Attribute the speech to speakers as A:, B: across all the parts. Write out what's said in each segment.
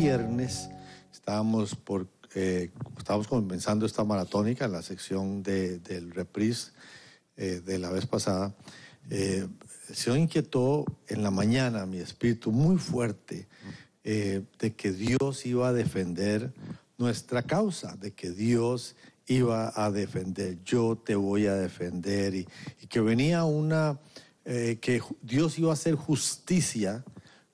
A: viernes estábamos, por, eh, estábamos comenzando esta maratónica en la sección del reprise eh, de la vez pasada. Eh, se inquietó en la mañana mi espíritu muy fuerte de que Dios iba a defender nuestra causa, de que Dios iba a defender, yo te voy a defender, y, que venía una, que Dios iba a hacer justicia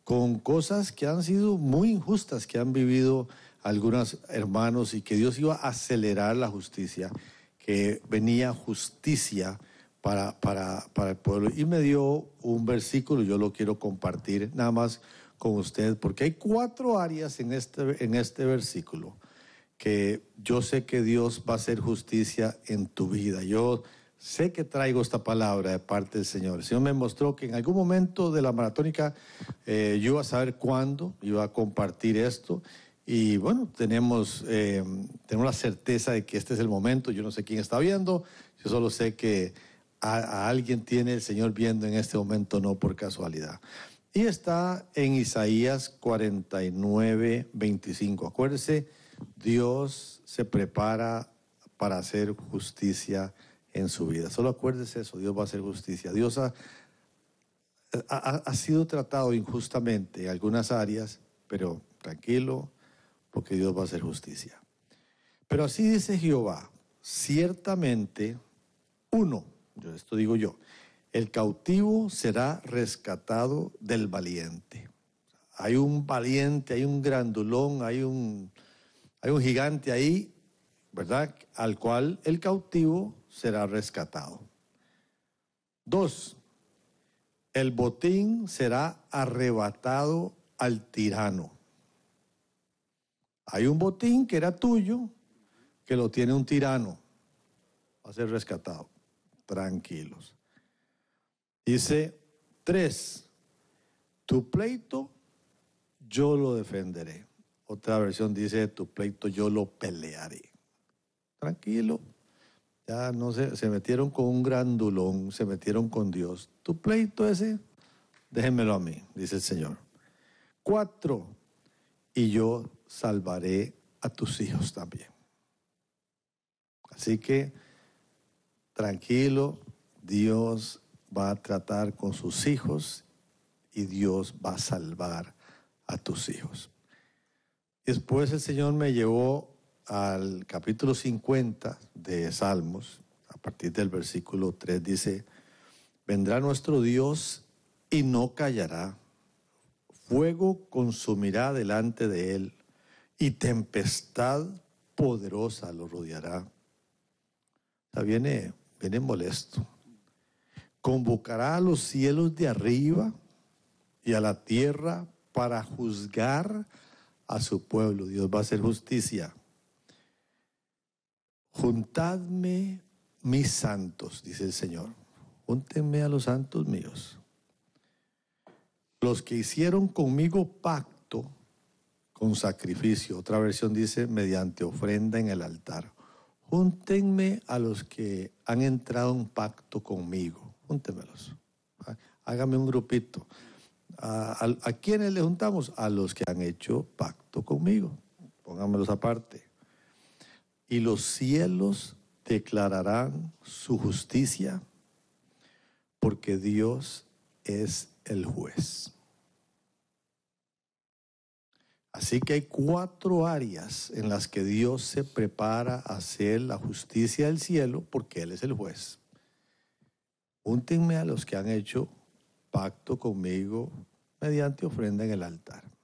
A: con cosas que han sido muy injustas, que han vivido algunos hermanos y que Dios iba a acelerar la justicia, que venía justicia para, para, el pueblo. Y me dio un versículo, yo lo quiero compartir nada más con usted porque hay cuatro áreas en este, en este versículo que yo sé que Dios va a hacer justicia en tu vida. Yo sé que traigo esta palabra de parte del Señor. El Señor me mostró que en algún momento de la maratónica eh, yo iba a saber cuándo iba a compartir esto. Y bueno, tenemos, eh, tenemos la certeza de que este es el momento. Yo no sé quién está viendo, yo solo sé que a, alguien tiene el Señor viendo en este momento, no por casualidad. Y está en Isaías 49, 25. Acuérdese, Dios se prepara para hacer justicia en su vida. Solo acuérdese eso, Dios va a hacer justicia. Dios ha, sido tratado injustamente en algunas áreas, pero tranquilo, porque Dios va a hacer justicia. Pero así dice Jehová, ciertamente uno, yo esto digo yo, el cautivo será rescatado del valiente. Hay un valiente, hay un grandulón, hay un, hay un gigante ahí, ¿verdad? Al cual el cautivo será rescatado. Dos, el botín será arrebatado al tirano. Hay un botín que era tuyo, que lo tiene un tirano. Va a ser rescatado. Tranquilos. Dice tres, tu pleito yo lo defenderé. Otra versión dice, tu pleito yo lo pelearé. Tranquilo, ya no sé, se metieron con un grandulón, se metieron con Dios. Tu pleito ese, déjenmelo a mí, dice el Señor. Cuatro, y yo salvaré a tus hijos también. Así que, tranquilo, Dios va a tratar con sus hijos y Dios va a salvar a tus hijos. Después el Señor me llevó al capítulo 50 de Salmos, a partir del versículo 3, dice, vendrá nuestro Dios y no callará. Fuego consumirá delante de él y tempestad poderosa lo rodeará. O viene, viene molesto. Convocará a los cielos de arriba y a la tierra para juzgar a su pueblo. Dios va a hacer justicia. Juntadme mis santos, dice el Señor. Júntenme a los santos míos. Los que hicieron conmigo pacto con sacrificio. Otra versión dice mediante ofrenda en el altar. Júntenme a los que han entrado en pacto conmigo. Júntenmelos. Ah, hágame un grupito. ¿A, quiénes le juntamos? A los que han hecho pacto conmigo. Pónganmelos aparte y los cielos declararán su justicia, porque Dios es el juez. Así que hay cuatro áreas en las que Dios se prepara a hacer la justicia del cielo, porque Él es el juez. Úntenme a los que han hecho pacto conmigo mediante ofrenda en el altar.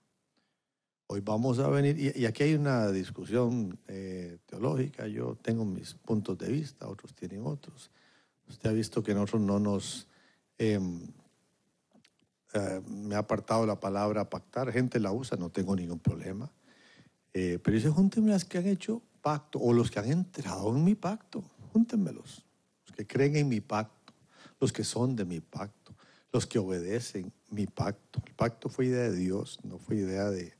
A: Hoy vamos a venir, y, aquí hay una discusión eh, teológica, yo tengo mis puntos de vista, otros tienen otros. Usted ha visto que nosotros no nos... Em, eh, me ha apartado la palabra pactar, gente la usa, no tengo ningún problema. Eh, pero dice, júntenme las que han hecho pacto o los que han entrado en mi pacto, júntenmelos. Los que creen en mi pacto, los que son de mi pacto, los que obedecen mi pacto. El pacto fue idea de Dios, no fue idea de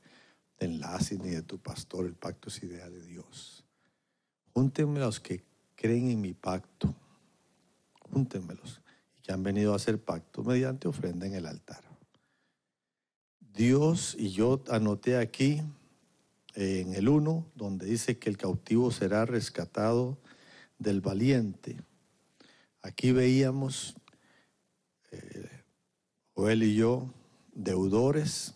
A: enlace ni de tu pastor. El pacto es idea de Dios. los que creen en mi pacto. Júntenmelos. Y que han venido a hacer pacto mediante ofrenda en el altar. Dios, y yo anoté aquí en el 1, donde dice que el cautivo será rescatado del valiente. Aquí veíamos, eh, Joel y yo, deudores,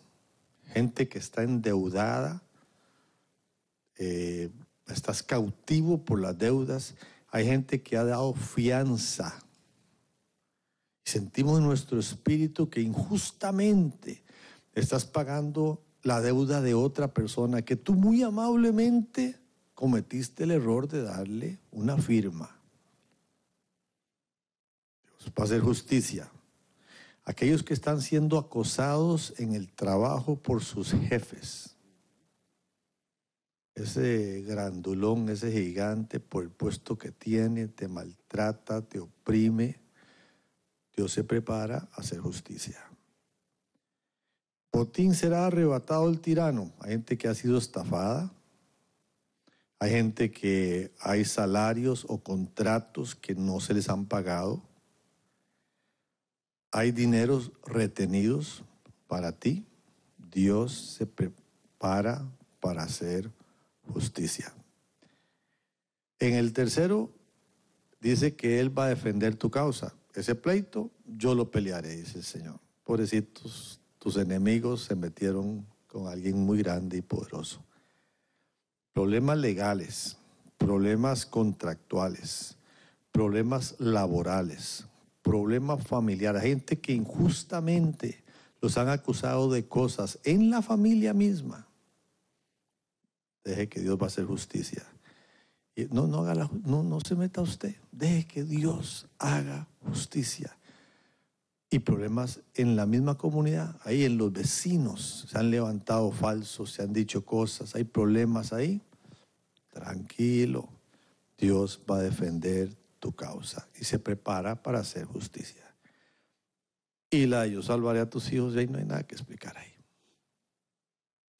A: gente que está endeudada, eh, estás cautivo por las deudas, hay gente que ha dado fianza. Sentimos en nuestro espíritu que injustamente estás pagando la deuda de otra persona que tú muy amablemente cometiste el error de darle una firma. Dios va hacer justicia aquellos que están siendo acosados en el trabajo por sus jefes. Ese grandulón, ese gigante, por el puesto que tiene, te maltrata, te oprime. Dios se prepara a hacer justicia. Botín será arrebatado el tirano. Hay gente que ha sido estafada. Hay gente que hay salarios o contratos que no se les han pagado hay dineros retenidos para ti, Dios se prepara para hacer justicia. En el tercero, dice que Él va a defender tu causa. Ese pleito yo lo pelearé, dice el Señor. Pobrecitos, tus enemigos se metieron con alguien muy grande y poderoso. Problemas legales, problemas contractuales, problemas laborales, problemas familiares, gente que injustamente los han acusado de cosas en la familia misma. Deje que Dios va a hacer justicia. No, no, haga no, no se meta usted. Deje que Dios haga justicia. Y problemas en la misma comunidad, ahí en los vecinos. Se han levantado falsos, se han dicho cosas, hay problemas ahí. Tranquilo, Dios va a defender tu causa y se prepara para hacer justicia. Y la yo salvaré a tus hijos, y ahí no hay nada que explicar ahí.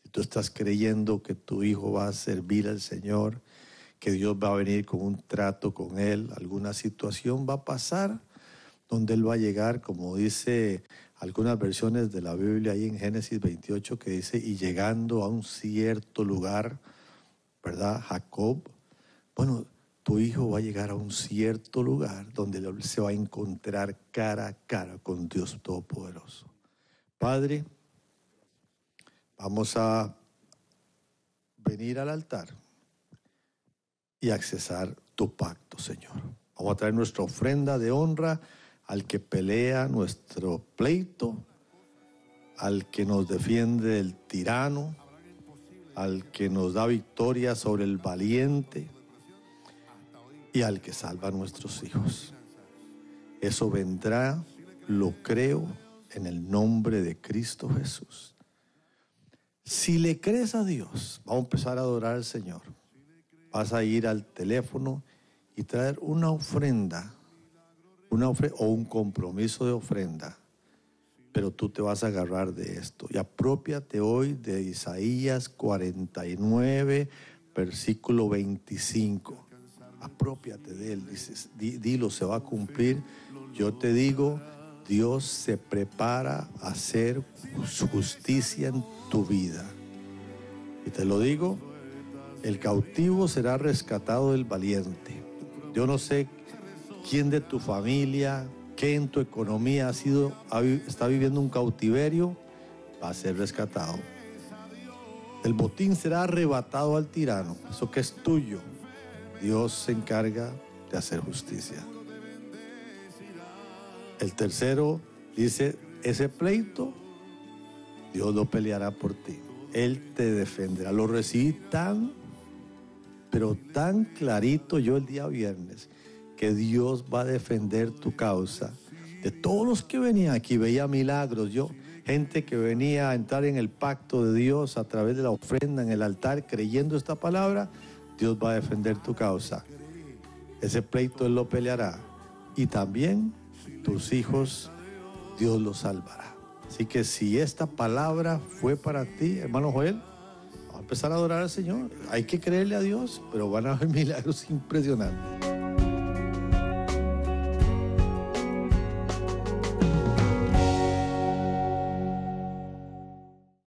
A: Si tú estás creyendo que tu hijo va a servir al Señor, que Dios va a venir con un trato con él, alguna situación va a pasar donde él va a llegar, como dice algunas versiones de la Biblia ahí en Génesis 28 que dice, y llegando a un cierto lugar, ¿verdad? Jacob. Bueno, tu hijo va a llegar a un cierto lugar donde se va a encontrar cara a cara con Dios Todopoderoso. Padre, vamos a venir al altar y accesar tu pacto, Señor. Vamos a traer nuestra ofrenda de honra al que pelea nuestro pleito, al que nos defiende del tirano, al que nos da victoria sobre el valiente y al que salva a nuestros hijos. Eso vendrá, lo creo, en el nombre de Cristo Jesús. Si le crees a Dios, vamos a empezar a adorar al Señor. Vas a ir al teléfono y traer una ofrenda, una ofre o un compromiso de ofrenda. Pero tú te vas a agarrar de esto. Y apropiate hoy de Isaías 49, versículo 25 apropiate de él. Dices, dilo, se va a cumplir. Yo te digo, Dios se prepara a hacer justicia en tu vida. Y te lo digo, el cautivo será rescatado del valiente. Yo no sé quién de tu familia, quién en tu economía ha sido, está viviendo un cautiverio, va a ser rescatado. El botín será arrebatado al tirano, eso que es tuyo, Dios se encarga de hacer justicia. El tercero dice, ese pleito, Dios lo peleará por ti. Él te defenderá. Lo recibí tan, pero tan clarito yo el día viernes, que Dios va a defender tu causa. De todos los que venían aquí, veía milagros yo. Gente que venía a entrar en el pacto de Dios a través de la ofrenda en el altar creyendo esta palabra, Dios va a defender tu causa. Ese pleito Él lo peleará. Y también tus hijos, Dios los salvará. Así que si esta palabra fue para ti, hermano Joel, vamos a empezar a adorar al Señor. Hay que creerle a Dios, pero van a haber milagros impresionantes.